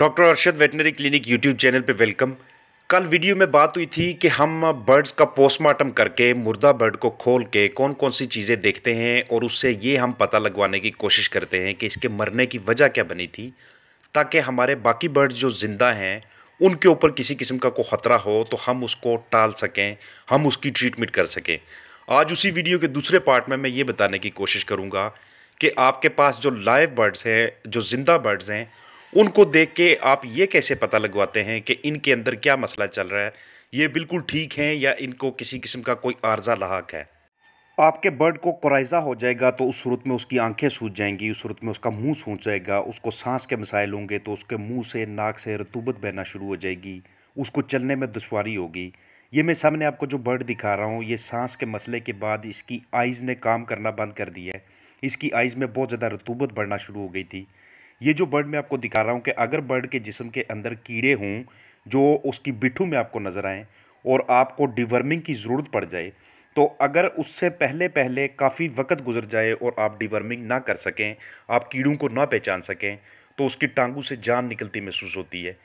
Doctor Arshad veterinary clinic YouTube channel पे welcome कल video में बात हुई थी कि हम बर्ड्स का पोस्टमार्टम करके मुर्दा बर्ड को खोल के कौन कौन सी चीज़ें देखते हैं और उससे ये हम पता लगवाने की कोशिश करते हैं कि इसके मरने की वजह क्या बनी थी ताकि हमारे बाकी बर्ड्स जो ज़िंदा हैं उनके ऊपर किसी किस्म का कोई ख़तरा हो तो हम उसको टाल सकें हम उसकी ट्रीटमेंट कर सकें आज उसी वीडियो के दूसरे पार्ट में मैं ये बताने की कोशिश करूँगा कि आपके पास जो लाइव बर्ड्स हैं जो ज़िंदा बर्ड्स हैं उनको देख के आप ये कैसे पता लगवाते हैं कि इनके अंदर क्या मसला चल रहा है ये बिल्कुल ठीक हैं या इनको किसी किस्म का कोई आर्जा लाक है आपके बर्ड को कोराइजा हो जाएगा तो उस सूरत में उसकी आंखें सूझ जाएंगी उस सूरत में उसका मुंह सूझ जाएगा उसको सांस के मसाइल होंगे तो उसके मुंह से नाक से रतूबत बहना शुरू हो जाएगी उसको चलने में दुशारी होगी ये मैं सामने आपको जो बर्ड दिखा रहा हूँ ये सांस के मसले के बाद इसकी आइज़ ने काम करना बंद कर दिया है इसकी आइज़ में बहुत ज़्यादा रतूबत बढ़ना शुरू हो गई थी ये जो बर्ड मैं आपको दिखा रहा हूँ कि अगर बर्ड के जिसम के अंदर कीड़े हों जो उसकी बिठू में आपको नज़र आएँ और आपको डिवर्मिंग की ज़रूरत पड़ जाए तो अगर उससे पहले पहले काफ़ी वक्त गुजर जाए और आप डिवर्मिंग ना कर सकें आप कीड़ों को ना पहचान सकें तो उसकी टांगों से जान निकलती महसूस होती है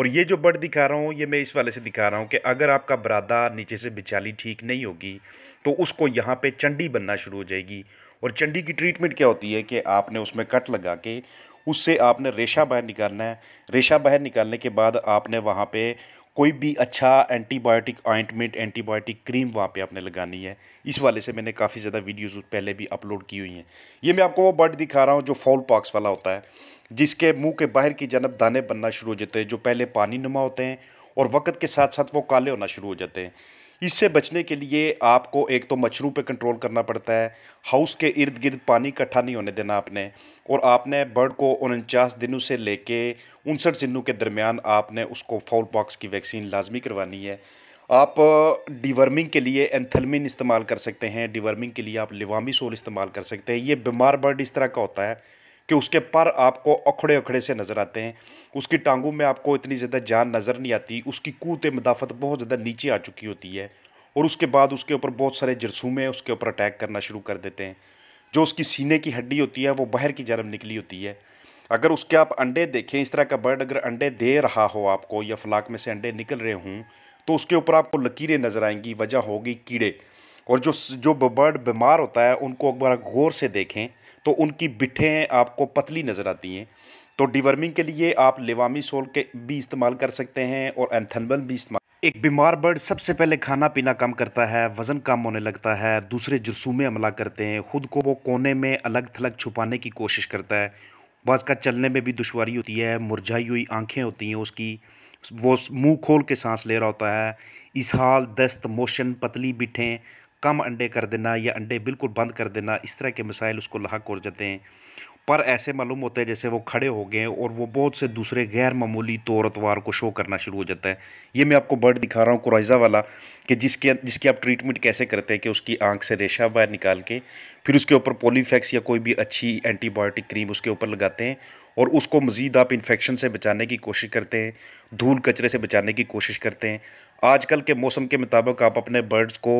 और ये जो बर्ड दिखा रहा हूँ ये मैं इस वाले से दिखा रहा हूँ कि अगर आपका बरादा नीचे से बिचाली ठीक नहीं होगी तो उसको यहाँ पे चंडी बनना शुरू हो जाएगी और चंडी की ट्रीटमेंट क्या होती है कि आपने उसमें कट लगा के उससे आपने रेशा बाहर निकालना है रेशा बाहर निकालने के बाद आपने वहाँ पे कोई भी अच्छा एंटीबायोटिक ऑइंटमेंट एंटीबायोटिक क्रीम वहाँ पे आपने लगानी है इस वाले से मैंने काफ़ी ज़्यादा वीडियोस पहले भी अपलोड की हुई हैं ये मैं आपको वो बर्ड दिखा रहा हूँ जो फॉल पॉक्स वाला होता है जिसके मुँह के बाहर की जनब दाने बनना शुरू हो जाते हैं जो पहले पानी नुमा होते हैं और वक्त के साथ साथ वो काले होना शुरू हो जाते हैं इससे बचने के लिए आपको एक तो मच्छरों पे कंट्रोल करना पड़ता है हाउस के इर्द गिर्द पानी इकट्ठा नहीं होने देना आपने और आपने बर्ड को उनचास दिनों से लेके उनसठ दिनों के दरमियान आपने उसको फाउल पॉक्स की वैक्सीन लाजमी करवानी है आप डिवर्मिंग के लिए एंथलमिन इस्तेमाल कर सकते हैं डिवर्मिंग के लिए आप सोल इस्तेमाल कर सकते हैं ये बीमार बर्ड इस तरह का होता है कि उसके पर आपको अखड़े अखड़े से नज़र आते हैं उसकी टांगों में आपको इतनी ज़्यादा जान नज़र नहीं आती उसकी कूत मदाफत बहुत ज़्यादा नीचे आ चुकी होती है और उसके बाद उसके ऊपर बहुत सारे जरसूमे उसके ऊपर अटैक करना शुरू कर देते हैं जो उसकी सीने की हड्डी होती है वो बाहर की जरम निकली होती है अगर उसके आप अंडे देखें इस तरह का बर्ड अगर अंडे दे रहा हो आपको या फ्लाक में से अंडे निकल रहे हों तो उसके ऊपर आपको लकीरें नज़र आएंगी वजह होगी कीड़े और जो जो बर्ड बीमार होता है उनको अकबर गौर से देखें तो उनकी बिठें आपको पतली नज़र आती हैं तो डिवर्मिंग के लिए आप लेवामी सोल के भी इस्तेमाल कर सकते हैं और एंथनबल भी इस्तेमाल एक बीमार बर्ड सबसे पहले खाना पीना कम करता है वज़न कम होने लगता है दूसरे जरसूमे हमला करते हैं ख़ुद को वो कोने में अलग थलग छुपाने की कोशिश करता है बस का चलने में भी दुशारी होती है मुरझाई हुई आँखें होती हैं उसकी वो मुंह खोल के सांस ले रहा होता है इसहाल दस्त मोशन पतली बिठें कम अंडे कर देना या अंडे बिल्कुल बंद कर देना इस तरह के मसाइल उसको लाक हो जाते हैं पर ऐसे मालूम होते हैं जैसे वो खड़े हो गए और वो बहुत से दूसरे गैर मामूली तौर तवार को शो करना शुरू हो जाता है ये मैं आपको बर्ड दिखा रहा हूँ कुराइजा वाला कि जिसके जिसकी आप ट्रीटमेंट कैसे करते हैं कि उसकी आंख से रेशा बाहर निकाल के फिर उसके ऊपर पोलीफेक्स या कोई भी अच्छी एंटीबायोटिक क्रीम उसके ऊपर लगाते हैं और उसको मज़ीद आप इन्फेक्शन से बचाने की कोशिश करते हैं धूल कचरे से बचाने की कोशिश करते हैं आजकल के मौसम के मुताबिक आप अपने बर्ड्स को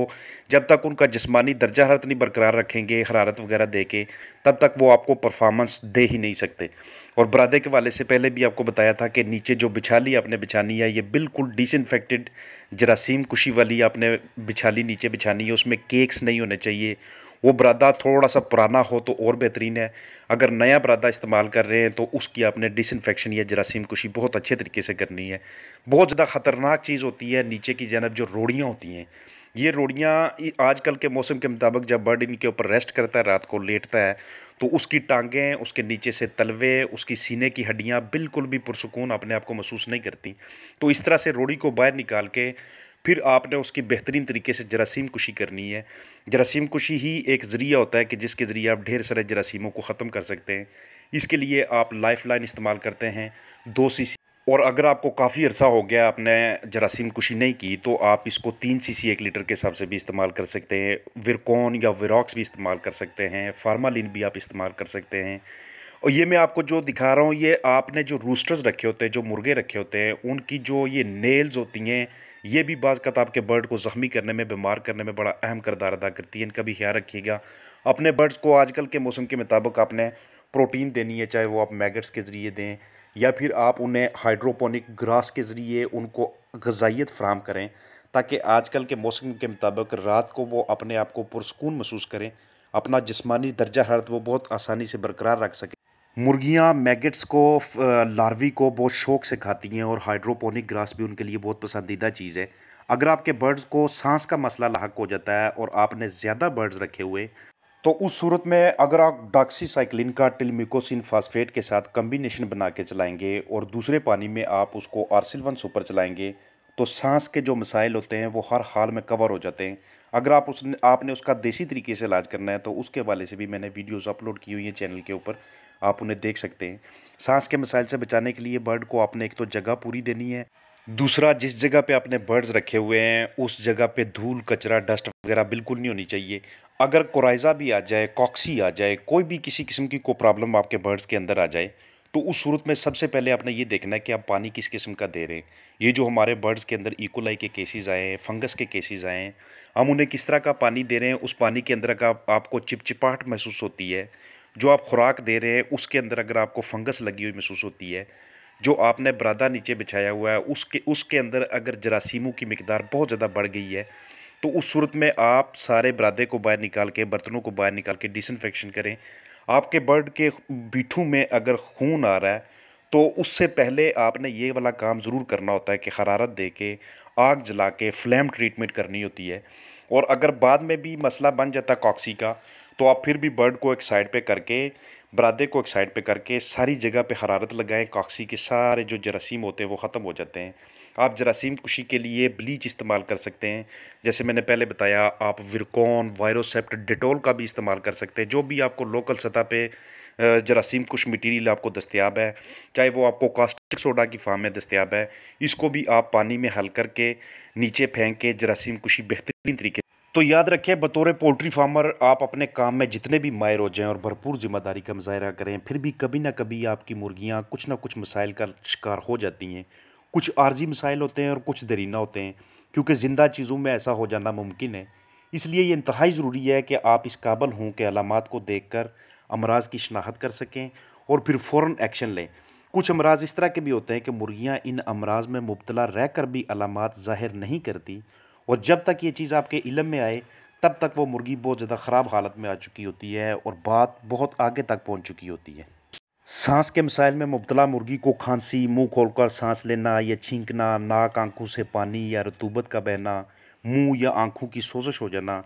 जब तक उनका जिस्मानी दर्जा हरत नहीं बरकरार रखेंगे हरारत वगैरह दे के तब तक वो आपको परफॉर्मेंस दे ही नहीं सकते और बरादे के वाले से पहले भी आपको बताया था कि नीचे जो बिछाली आपने बिछानी है ये बिल्कुल डिसइनफेक्टेड जरासीम कुशी वाली आपने बिछाली नीचे बिछानी है उसमें केक्स नहीं होने चाहिए वो बरादा थोड़ा सा पुराना हो तो और बेहतरीन है अगर नया बरादा इस्तेमाल कर रहे हैं तो उसकी आपने डिसइनफेक्शन या जरासीम कुशी बहुत अच्छे तरीके से करनी है बहुत ज़्यादा ख़तरनाक चीज़ होती है नीचे की जानब जो रोड़ियाँ होती हैं ये रोड़ियाँ आजकल के मौसम के मुताबिक जब बर्ड इनके ऊपर रेस्ट करता है रात को लेटता है तो उसकी टांगें उसके नीचे से तलवे उसकी सीने की हड्डियाँ बिल्कुल भी पुरसकून अपने आप को महसूस नहीं करती तो इस तरह से रोड़ी को बाहर निकाल के फिर आपने उसकी बेहतरीन तरीके से जरासीम कुशी करनी है जरासीम कुशी ही एक ज़रिया होता है कि जिसके ज़रिए आप ढेर सारे जरासीमों को ख़त्म कर सकते हैं इसके लिए आप लाइफ लाइन इस्तेमाल करते हैं दो सी सी और अगर आपको काफ़ी अर्सा हो गया आपने जरासीम कुशी नहीं की तो आप इसको तीन सी सी एक लीटर के हिसाब से भी इस्तेमाल कर सकते हैं विरकोन या विरॉक्स भी इस्तेमाल कर सकते हैं फार्मालिन भी आप इस्तेमाल कर सकते हैं और ये मैं आपको जो दिखा रहा हूँ ये आपने जो रूस्टर्स रखे होते हैं जो मुर्गे रखे होते हैं उनकी जो ये नेल्स होती हैं ये भी बाज़ आपके बर्ड को ज़ख्मी करने में बीमार करने में बड़ा अहम करदार अदा करती है इनका भी ख्याल रखिएगा अपने बर्ड्स को आजकल के मौसम के मुताबिक आपने प्रोटीन देनी है चाहे वो आप मैगट्स के ज़रिए दें या फिर आप उन्हें हाइड्रोपोनिक ग्रास के ज़रिए उनको गजाइत फ्राहम करें ताकि आजकल के मौसम के मुताबिक रात को वो अपने आप को पुरसकून महसूस करें अपना जिस्मानी दर्जा हरत वो बहुत आसानी से बरकरार रख सकें मुर्गियाँ मैगेट्स को लार्वी को बहुत शौक से खाती हैं और हाइड्रोपोनिक ग्रास भी उनके लिए बहुत पसंदीदा चीज़ है अगर आपके बर्ड्स को सांस का मसला लाक हो जाता है और आपने ज़्यादा बर्ड्स रखे हुए तो उस सूरत में अगर आप डॉक्सीसाइक्लिन का टिलमिकोसिन फास्फेट के साथ कम्बिनेशन बना के चलाएँगे और दूसरे पानी में आप उसको आरसिल वन सुपर चलाएँगे तो सांस के जो मसाइल होते हैं वो हर हाल में कवर हो जाते हैं अगर आप उस आपने उसका देसी तरीके से इलाज करना है तो उसके हवाले से भी मैंने वीडियोस अपलोड की हुई हैं चैनल के ऊपर आप उन्हें देख सकते हैं सांस के मसाइल से बचाने के लिए बर्ड को आपने एक तो जगह पूरी देनी है दूसरा जिस जगह पे आपने बर्ड्स रखे हुए हैं उस जगह पे धूल कचरा डस्ट वगैरह बिल्कुल नहीं होनी चाहिए अगर कोराइज़ा भी आ जाए कॉक्सी आ जाए कोई भी किसी किस्म की को प्रॉब्लम आपके बर्ड्स के अंदर आ जाए तो उस सूरत में सबसे पहले आपने ये देखना है कि आप पानी किस किस्म का दे रहे हैं ये जो हमारे बर्ड्स के अंदर इकोलाई e. के केसेस आए हैं फंगस के केसेस आए हैं हम उन्हें किस तरह का पानी दे रहे हैं उस पानी के अंदर का आपको चिपचिपाहट महसूस होती है जो आप खुराक दे रहे हैं उसके अंदर अगर आपको फंगस लगी हुई महसूस होती है जो आपने बरादा नीचे बिछाया हुआ है उसके उसके अंदर अगर जरासीमों की मकदार बहुत ज़्यादा बढ़ गई है तो उस सूरत में आप सारे बरादे को बाहर निकाल के बर्तनों को बाहर निकाल के डिसनफेक्शन करें आपके बर्ड के बीठू में अगर खून आ रहा है तो उससे पहले आपने ये वाला काम ज़रूर करना होता है कि हरारत दे के आग जला के फ्लैम ट्रीटमेंट करनी होती है और अगर बाद में भी मसला बन जाता कॉक्सी का तो आप फिर भी बर्ड को एक साइड पे करके बरादे को एक साइड पे करके सारी जगह पे हरारत लगाएं कॉक्सी के सारे जो जरासीम होते हैं वो ख़त्म हो जाते हैं आप जरासीम कुशी के लिए ब्लीच इस्तेमाल कर सकते हैं जैसे मैंने पहले बताया आप विरकॉन वायरोसेप्ट डिटोल का भी इस्तेमाल कर सकते हैं जो भी आपको लोकल सतह पे जरासीम कुछ मटेरियल आपको दस्तियाब है चाहे वो आपको कास्टिक सोडा की फार्म में दस्तियाब है इसको भी आप पानी में हल करके नीचे फेंक के जरासीम कुशी बेहतरीन तरीके तो याद रखिए बतौर पोल्ट्री फार्मर आप अपने काम में जितने भी मायर हो जाएं और भरपूर जिम्मेदारी का मुजाहरा करें फिर भी कभी ना कभी आपकी मुर्गियाँ कुछ ना कुछ मसाइल का शिकार हो जाती हैं कुछ आर्जी मसाइल होते हैं और कुछ दरीना होते हैं क्योंकि ज़िंदा चीज़ों में ऐसा हो जाना मुमकिन है इसलिए ये इंतहाई ज़रूरी है कि आप इस काबल हों के अलामत को देख कर अमराज की शनाख्त कर सकें और फिर फ़ौर एक्शन लें कुछ अमराज इस तरह के भी होते हैं कि मुर्गियाँ इन अमराज में मुबतला रह कर भी अलामत ज़ाहिर नहीं करती और जब तक ये चीज़ आपके इलम में आए तब तक वो मुर्गी बहुत ज़्यादा ख़राब हालत में आ चुकी होती है और बात बहुत आगे तक पहुँच चुकी होती है सांस के मसाइल में मुबतला मुर्गी को खांसी मुंह खोलकर सांस लेना या छींकना नाक आंखों से पानी या रतूबत का बहना मुंह या आंखों की सोजश हो जाना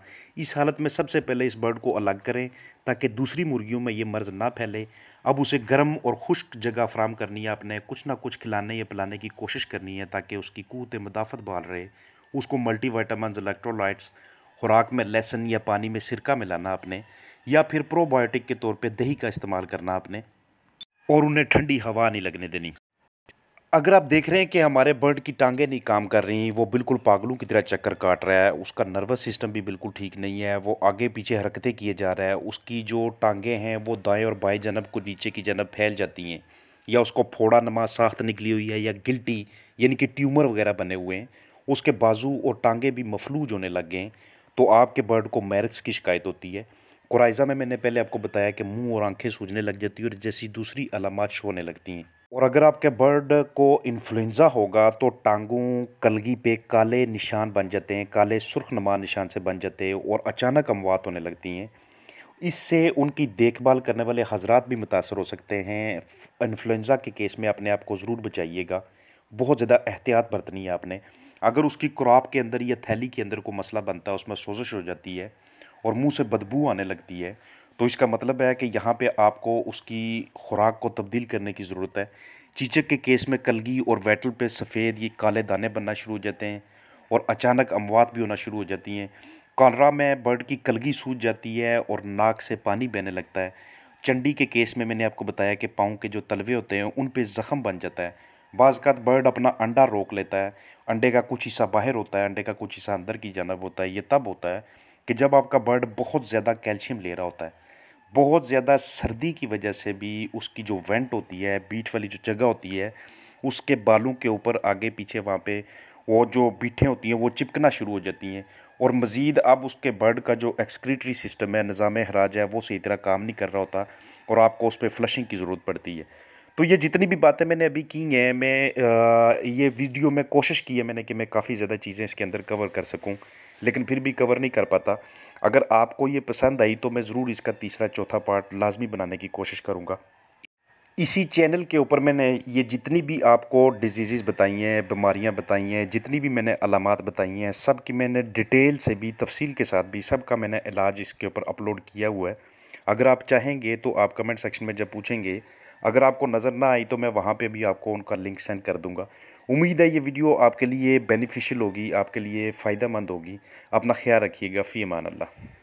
इस हालत में सबसे पहले इस बर्ड को अलग करें ताकि दूसरी मुर्गियों में ये मर्ज़ ना फैले अब उसे गर्म और खुश्क जगह फराम करनी है आपने कुछ ना कुछ खिलाने या पिलाने की कोशिश करनी है ताकि उसकी कूत मदाफत बहाल रहे उसको मल्टी वाइटामस इलेक्ट्रोलाइट्स खुराक में लहसन या पानी में सिरका मिलाना आपने या फिर प्रोबायोटिक के तौर पर दही का इस्तेमाल करना आपने और उन्हें ठंडी हवा नहीं लगने देनी अगर आप देख रहे हैं कि हमारे बर्ड की टांगें नहीं काम कर रही वो बिल्कुल पागलों की तरह चक्कर काट रहा है उसका नर्वस सिस्टम भी बिल्कुल ठीक नहीं है वो आगे पीछे हरकतें किए जा रहा है उसकी जो टांगें हैं वो दाएं और बाएं जनब को नीचे की जनब फैल जाती हैं या उसको फोड़ा नमा साख्त निकली हुई है या गिल्टी यानी कि ट्यूमर वगैरह बने हुए हैं उसके बाजू और टांगे भी मफलूज होने लग गए हैं तो आपके बर्ड को मैरिक्स की शिकायत होती है कोराइजा में मैंने पहले आपको बताया कि मुंह और आंखें सूजने लग जाती हैं और जैसी दूसरी अलामत होने लगती हैं और अगर आपके बर्ड को इन्फ्लुएंजा होगा तो टांगों कलगी पे काले निशान बन जाते हैं काले सुर्ख नमा निशान से बन जाते हैं और अचानक अमवात होने लगती हैं इससे उनकी देखभाल करने वाले हजरात भी मुतासर हो सकते हैं इन्फ्लुएंजा के केस में अपने आप को ज़रूर बचाइएगा बहुत ज़्यादा एहतियात बरतनी है आपने अगर उसकी क्रॉप के अंदर या थैली के अंदर कोई मसला बनता है उसमें सोजिश हो जाती है और मुंह से बदबू आने लगती है तो इसका मतलब है कि यहाँ पे आपको उसकी खुराक को तब्दील करने की ज़रूरत है चीचक के केस में कलगी और वेटल पे सफ़ेद ये काले दाने बनना शुरू हो जाते हैं और अचानक अमवात भी होना शुरू हो जाती हैं कॉलरा में बर्ड की कलगी सूज जाती है और नाक से पानी बहने लगता है चंडी के केस में मैंने आपको बताया कि पाँव के जो तलवे होते हैं उन पर ज़ख़म बन जाता है का बर्ड अपना अंडा रोक लेता है अंडे का कुछ हिस्सा बाहर होता है अंडे का कुछ हिस्सा अंदर की जानब होता है ये तब होता है कि जब आपका बर्ड बहुत ज़्यादा कैल्शियम ले रहा होता है बहुत ज़्यादा सर्दी की वजह से भी उसकी जो वेंट होती है बीट वाली जो जगह होती है उसके बालों के ऊपर आगे पीछे वहाँ पे वो जो बीठें होती हैं वो चिपकना शुरू हो जाती हैं और मज़ीद अब उसके बर्ड का जो एक्सक्रीटरी सिस्टम है निज़ाम हराज है वो सही तरह काम नहीं कर रहा होता और आपको उस पर फ्लशिंग की ज़रूरत पड़ती है तो ये जितनी भी बातें मैंने अभी की हैं मैं ये वीडियो में कोशिश की है मैंने कि मैं काफ़ी ज़्यादा चीज़ें इसके अंदर कवर कर सकूं लेकिन फिर भी कवर नहीं कर पाता अगर आपको ये पसंद आई तो मैं ज़रूर इसका तीसरा चौथा पार्ट लाजमी बनाने की कोशिश करूँगा इसी चैनल के ऊपर मैंने ये जितनी भी आपको डिजीज़ बताई हैं बीमारियाँ बताई हैं जितनी भी मैंने अलामत बताई हैं सब की मैंने डिटेल से भी तफसील के साथ भी सब का मैंने इलाज इसके ऊपर अपलोड किया हुआ है अगर आप चाहेंगे तो आप कमेंट सेक्शन में जब पूछेंगे अगर आपको नज़र ना आई तो मैं वहाँ पे भी आपको उनका लिंक सेंड कर दूँगा उम्मीद है ये वीडियो आपके लिए बेनिफिशियल होगी आपके लिए फ़ायदा मंद होगी अपना ख्याल रखिएगा फ़ी अमान अल्लाह